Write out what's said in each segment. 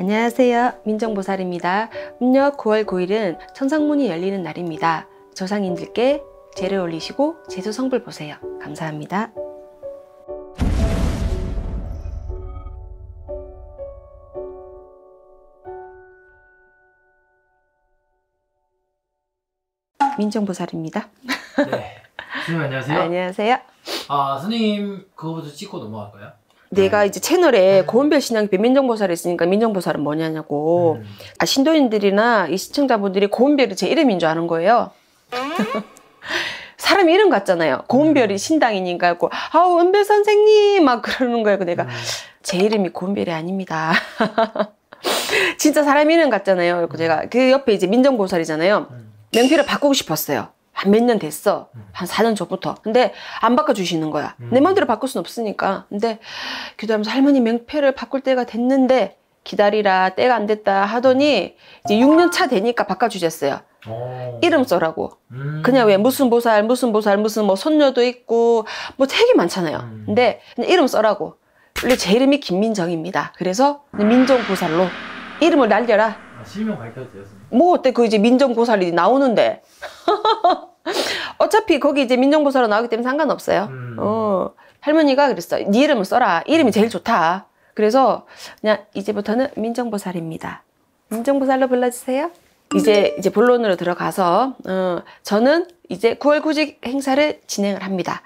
안녕하세요. 민정보살입니다. 음력 9월 9일은 천상문이 열리는 날입니다. 조상님들께 제를 올리시고 제수 성불 보세요. 감사합니다. 민정보살입니다. 네. 선생님 안녕하세요. 안녕하세요. 아, 선생님 그거부터 찍고 넘어갈까요? 내가 네. 이제 채널에 네. 고은별 신앙 민정보살을 했으니까 민정보살은 뭐냐냐고 네. 아, 신도인들이나 이 시청자분들이 고은별이 제 이름인 줄 아는 거예요. 사람 이름 같잖아요. 고은별이 신당이니까 하고 아우 은별 선생님 막 그러는 거예요. 내가 제 이름이 고은별이 아닙니다. 진짜 사람 이름 같잖아요. 그리고 제가 그 옆에 이제 민정보살이잖아요. 명필을 바꾸고 싶었어요. 한몇년 됐어. 음. 한 4년 전부터. 근데 안 바꿔주시는 거야. 음. 내 마음대로 바꿀 순 없으니까. 근데 기다하면서 할머니 명패를 바꿀 때가 됐는데 기다리라 때가 안 됐다 하더니 이제 6년 차 되니까 바꿔주셨어요. 이름 써라고. 음. 그냥 왜 무슨 보살, 무슨 보살, 무슨 뭐 손녀도 있고 뭐 책이 많잖아요. 음. 근데 이름 써라고. 원래 제 이름이 김민정입니다. 그래서 민정 보살로 이름을 날려라. 아, 실명 밝혀도 되었습니까? 뭐 어때 그 이제 민정 보살이 나오는데. 어차피 거기 이제 민정보사로 나오기 때문에 상관없어요. 음. 어, 할머니가 그랬어. 네 이름을 써라. 이름이 제일 좋다. 그래서 그냥 이제부터는 민정보살입니다. 민정보살로 불러주세요. 이제 이제 본론으로 들어가서 어, 저는 이제 9월 구직 행사를 진행을 합니다.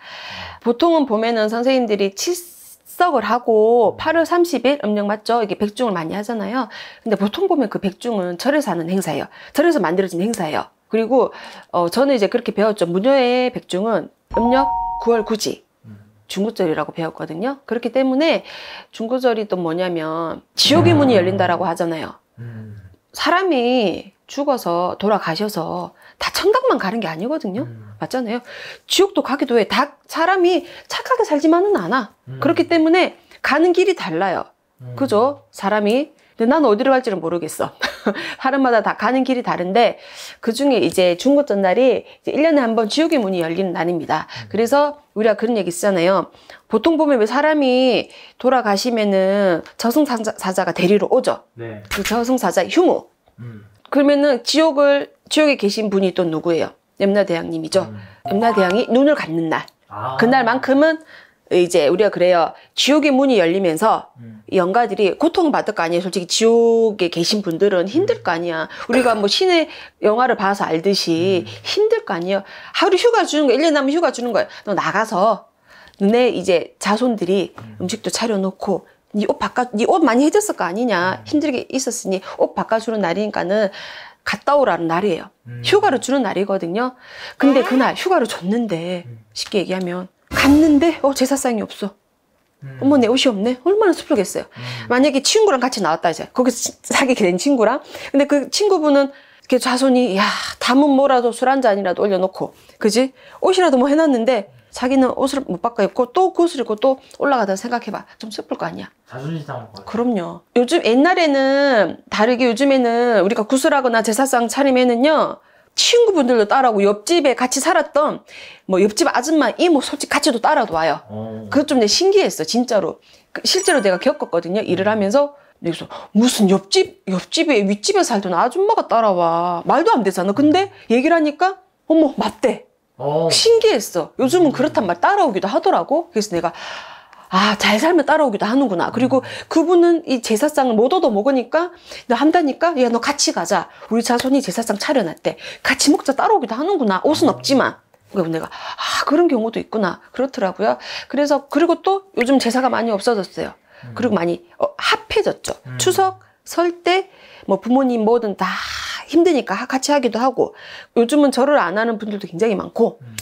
보통은 봄에는 선생님들이 칠석을 하고 8월 30일 음력 맞죠? 이게 백중을 많이 하잖아요. 근데 보통 보면 그 백중은 절에서 하는 행사예요. 절에서 만들어진 행사예요. 그리고 어, 저는 이제 그렇게 배웠죠. 무녀의 백중은 음력 9월 9지 음. 중구절이라고 배웠거든요. 그렇기 때문에 중구절이 또 뭐냐면 지옥의 문이 열린다라고 하잖아요. 음. 사람이 죽어서 돌아가셔서 다 천당만 가는 게 아니거든요. 음. 맞잖아요. 지옥도 가기도 해. 다 사람이 착하게 살지만은 않아. 그렇기 때문에 가는 길이 달라요. 그죠? 사람이. 근데 난 어디로 갈지는 모르겠어. 하루마다 다 가는 길이 다른데 그 중에 이제 중국 전날이 1년에 한 번 지옥의 문이 열리는 날입니다. 음. 그래서 우리가 그런 얘기 쓰잖아요. 보통 보면 왜 사람이 돌아가시면은 저승사자가 데리러 오죠. 네. 그 저승사자 휴무. 음. 그러면은 지옥을 지옥에 계신 분이 또 누구예요? 염라대왕님이죠. 음. 염라대왕이 눈을 갖는 날. 아. 그날만큼은 이제 우리가 그래요. 지옥의 문이 열리면서 음. 영가들이 고통받을 거 아니에요. 솔직히 지옥에 계신 분들은 힘들 음. 거 아니야. 우리가 뭐 신의 영화를 봐서 알듯이 음. 힘들 거 아니에요. 하루 휴가 주는 거, 1년 남으면 휴가 주는 거야. 너 나가서 내 이제 자손들이 음. 식도 차려놓고 네옷 바꿔, 네옷 많이 해줬을 거 아니냐. 음. 힘들게 있었으니 옷 바꿔주는 날이니까는 갔다 오라는 날이에요. 음. 휴가를 주는 날이거든요. 근데 아. 그날 휴가를 줬는데 음. 쉽게 얘기하면 갔는데 어 제사상이 없어. 음. 어머 내 옷이 없네 얼마나 슬프겠어요 음. 만약에 친구랑 같이 나왔다 이제 거기서 사귀게 된 친구랑 근데 그 친구분은 이렇게 자손이 야 담은 뭐라도 술 한 잔이라도 올려놓고 그지 옷이라도 뭐 해놨는데 자기는 옷을 못 바꿔 입고 또 그 옷을 입고 또 올라가다 생각해봐 좀 슬플 거 아니야 자존심 상할 거야 그럼요 요즘 옛날에는 다르게 요즘에는 우리가 구슬하거나 제사상 차림에는요 친구분들도 따라오고 옆집에 같이 살았던 뭐 옆집 아줌마 이모 뭐 솔직히 같이도 따라도 와요. 어. 그것 좀내 신기했어 진짜로. 그 실제로 내가 겪었거든요. 일을 음. 하면서 여기서 무슨 옆집 옆집에 윗집에 살던 아줌마가 따라와 말도 안 되잖아. 근데 음. 얘기를 하니까 어머 맞대. 어. 신기했어. 요즘은 음. 그렇단 말 따라오기도 하더라고. 그래서 내가 아, 잘 살면 따라오기도 하는구나. 그리고 음. 그분은 이 제사상을 못 얻어 먹으니까, 너 한다니까? 야, 너 같이 가자. 우리 자손이 제사상 차려놨대. 같이 먹자 따라오기도 하는구나. 옷은 음. 없지만. 그리고 내가, 아, 그런 경우도 있구나. 그렇더라고요. 그래서, 그리고 또 요즘 제사가 많이 없어졌어요. 음. 그리고 많이 어, 합해졌죠. 음. 추석, 설 때, 뭐 부모님 뭐든 다 힘드니까 같이 하기도 하고, 요즘은 절을 안 하는 분들도 굉장히 많고, 음.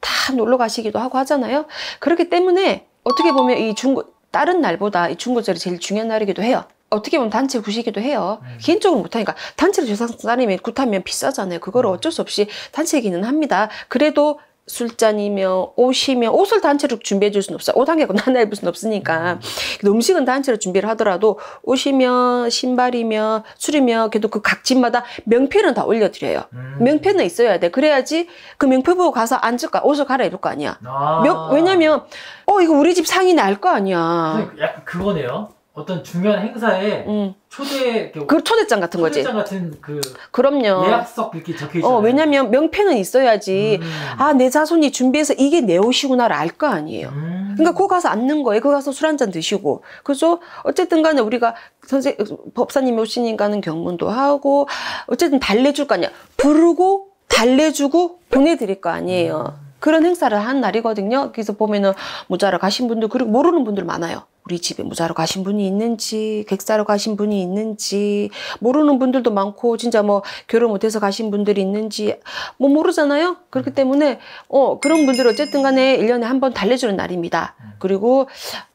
다 놀러 가시기도 하고 하잖아요. 그렇기 때문에 어떻게 보면 이 중고 다른 날보다 이 중고절이 제일 중요한 날이기도 해요. 어떻게 보면 단체 구시기도 해요. 음. 개인적으로 못하니까 단체로조상사람이 굿하면 비싸잖아요. 그거를 음. 어쩔 수 없이 단체이기는 합니다. 그래도 술잔이며 옷이며 옷을 단체로 준비해 줄 수는 없어요. 옷한 개고 하나 입을 수는 없으니까. 음. 음식은 단체로 준비를 하더라도 옷이며 신발이며 술이며 그래도 그 각 집마다 명패는 다 올려드려요. 음. 명패는 있어야 돼. 그래야지 그 명패 보고 가서 앉을까 옷을 갈아입을 거 아니야. 아. 왜냐면 어 이거 우리 집 상인 알거 아니야. 그러니까 약간 그거네요. 어떤 중요한 행사에 음. 초대 그 초대장 같은 초대장 거지. 초대장 같은 그 그럼요. 예약석 이렇게 적혀 있 어, 왜냐면 명패는 있어야지. 음. 아내 자손이 준비해서 이게 내 옷이구나를 알 거 아니에요. 음. 그러니까 거 가서 앉는 거예요. 거 가서 술 한잔 드시고. 그래서 어쨌든간에 우리가 선생 법사님 오시니까는 경문도 하고 어쨌든 달래줄 거 아니야. 부르고 달래주고 보내드릴 거 아니에요. 음. 그런 행사를 한 날이거든요. 그래서 보면은 모자러 가신 분들 그리고 모르는 분들 많아요. 우리 집에 모자러 가신 분이 있는지 객사로 가신 분이 있는지 모르는 분들도 많고 진짜 뭐 결혼 못해서 가신 분들이 있는지 뭐 모르잖아요 그렇기 음. 때문에 어 그런 분들 어쨌든 간에 일년에 한 번 달래주는 날입니다 음. 그리고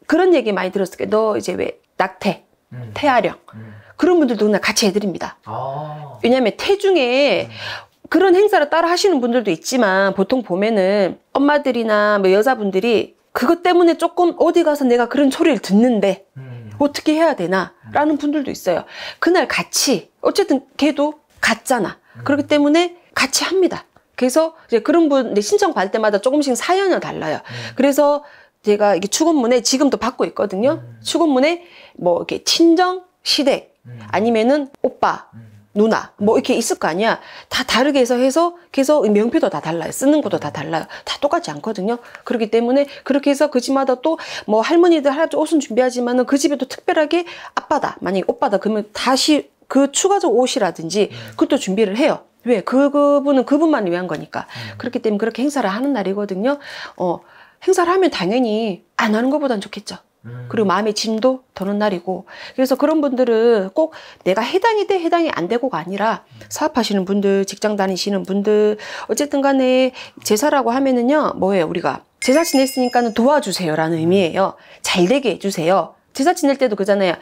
그런 얘기 많이 들었을 게너 이제 왜 낙태 음. 태아령 그런 분들도 그냥 같이 해드립니다. 아. 왜냐하면 태중에 그런 행사를 따라 하시는 분들도 있지만 보통 보면은 엄마들이나 뭐 여자분들이 그것 때문에 조금 어디 가서 내가 그런 소리를 듣는데 음. 어떻게 해야 되나 라는 분들도 있어요 그날 같이 어쨌든 걔도 갔잖아 음. 그렇기 때문에 같이 합니다 그래서 이제 그런 분 신청 받을 때마다 조금씩 사연이 달라요 음. 그래서 제가 이게 추건문에 지금도 받고 있거든요 음. 추건문에 뭐 이렇게 친정 시댁 음. 아니면은 오빠 음. 누나 뭐 이렇게 있을 거 아니야 다 다르게 해서 해서 계속 명표도 다 달라요 쓰는 것도 다 달라요 다 똑같지 않거든요 그렇기 때문에 그렇게 해서 그 집마다 또 뭐 할머니들 할아버지 옷은 준비하지만은 그 집에도 특별하게 아빠다 만약에 오빠다 그러면 다시 그 추가적 옷이라든지 음. 그것도 준비를 해요 왜 그, 분은 그분만 위한 거니까 음. 그렇기 때문에 그렇게 행사를 하는 날이거든요 어 행사를 하면 당연히 안 하는 것보단 좋겠죠 음. 그리고 마음의 짐도 더는 날이고 그래서 그런 분들은 꼭 내가 해당이 돼 해당이 안 되고가 아니라 사업하시는 분들 직장 다니시는 분들 어쨌든 간에 제사라고 하면은요 뭐예요 우리가 제사 지냈으니까는 도와주세요라는 의미예요 잘 되게 해주세요 제사 지낼 때도 그잖아요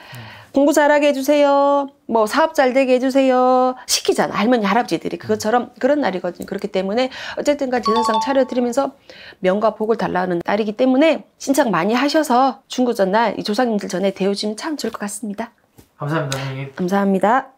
공부 잘하게 해주세요. 뭐 사업 잘 되게 해주세요. 시키잖아. 할머니, 할아버지들이. 그것처럼 그런 날이거든요. 그렇기 때문에 어쨌든 간 제사상 차려드리면서 명과 복을 달라는 날이기 때문에 신청 많이 하셔서 중구전날 이 조상님들 전에 대우시면참 좋을 것 같습니다. 감사합니다, 선생님. 감사합니다.